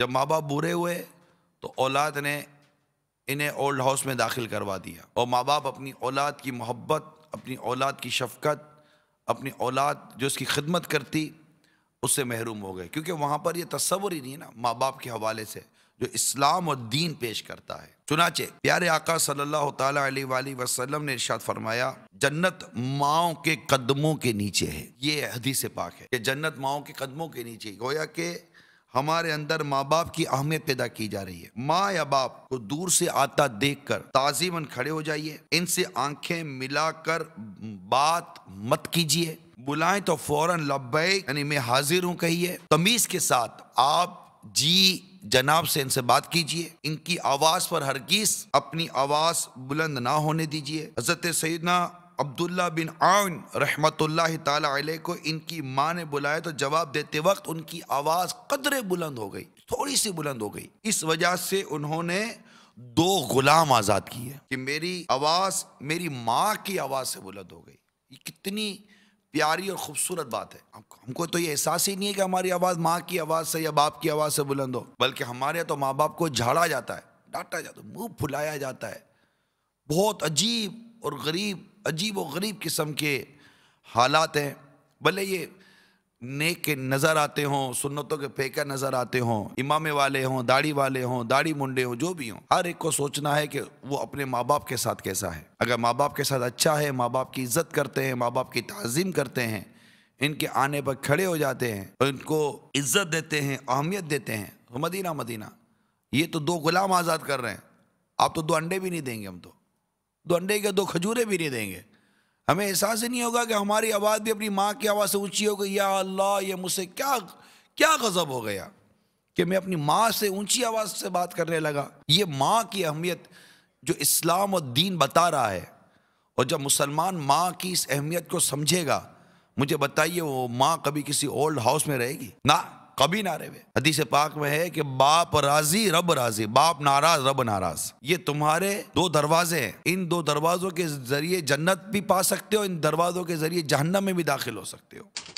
जब माँ बाप बुरे हुए तो औलाद ने इन्हें ओल्ड हाउस में दाखिल करवा दिया और माँ बाप अपनी औलाद की मोहब्बत अपनी औलाद की शफकत अपनी औलाद जो उसकी खिदमत करती उससे महरूम हो गए क्योंकि वहाँ पर यह तस्वर ही नहीं ना माँ बाप के हवाले से जो इस्लाम और दीन पेश करता है चुनाचे प्यारे आका सल्लल्लाहु अलैहि वसल्लम ने इरशाद फरमाया जन्नत माओ के कदमों के नीचे है ये हदीस पाक है ये जन्नत माओ के कदमों के नीचे गोया के हमारे अंदर माँ बाप की अहमियत पैदा की जा रही है माँ या बाप को दूर से आता देख कर ताजीमन खड़े हो जाइए इनसे आंखें मिलाकर बात मत कीजिए बुलाएं तो फौरन लब्बैक यानी मैं हाजिर हूँ कहिए तमीज के साथ आप जी जनाब से इनसे बात कीजिए इनकी आवाज़ पर हरगिज अपनी आवाज़ बुलंद ना होने दीजिए हजरत सैदना अब्दुल्ला बिन आउन रहमत ताली को इनकी माँ ने बुलाया तो जवाब देते वक्त उनकी आवाज़ कदरे बुलंद हो गई थोड़ी सी बुलंद हो गई इस वजह से उन्होंने दो गुलाम आज़ाद किए कि मेरी आवाज़ मेरी माँ की आवाज़ से बुलंद हो गई ये कितनी प्यारी और ख़ूबसूरत बात है हमको तो ये एहसास ही नहीं है कि हमारी आवाज़ माँ की आवाज़ से या बाप की आवाज़ से बुलंद हो बल्कि हमारे तो माँ बाप को झाड़ा जाता है डांटा जाता है मुँह फुलाया जाता है बहुत अजीब और गरीब अजीब व गरीब किस्म के हालात हैं भले ये नेक के नज़र आते हों सुन्नतों के फेंका नज़र आते हों इमामे वाले हों दाढ़ी वाले हों दाढ़ी मुंडे हों जो भी हों हर एक को सोचना है कि वो अपने माँ बाप के साथ कैसा है अगर माँ बाप के साथ अच्छा है माँ बाप की इज्जत करते हैं माँ बाप की तज़ीम करते हैं इनके आने पर खड़े हो जाते हैं और इनको इज्जत देते हैं अहमियत देते हैं तो मदीना मदीना ये तो दो गुलाम आज़ाद कर रहे हैं आप तो दो अंडे भी नहीं देंगे हम तो दो अंडे के दो खजूरें भी नहीं देंगे हमें एहसास ही नहीं होगा कि हमारी आवाज़ भी अपनी माँ की आवाज़ से ऊँची हो गई या अल्लाह ये मुझसे क्या क्या गज़ब हो गया कि मैं अपनी माँ से ऊंची आवाज़ से बात करने लगा ये माँ की अहमियत जो इस्लाम और दीन बता रहा है और जब मुसलमान माँ की इस अहमियत को समझेगा मुझे बताइए वो माँ कभी किसी ओल्ड हाउस में रहेगी ना कभी ना रहे हदीस पाक में है कि बाप राजी रब राजी बाप नाराज रब नाराज ये तुम्हारे दो दरवाजे हैं इन दो दरवाजों के जरिए जन्नत भी पा सकते हो इन दरवाजों के जरिए जहन्नम में भी दाखिल हो सकते हो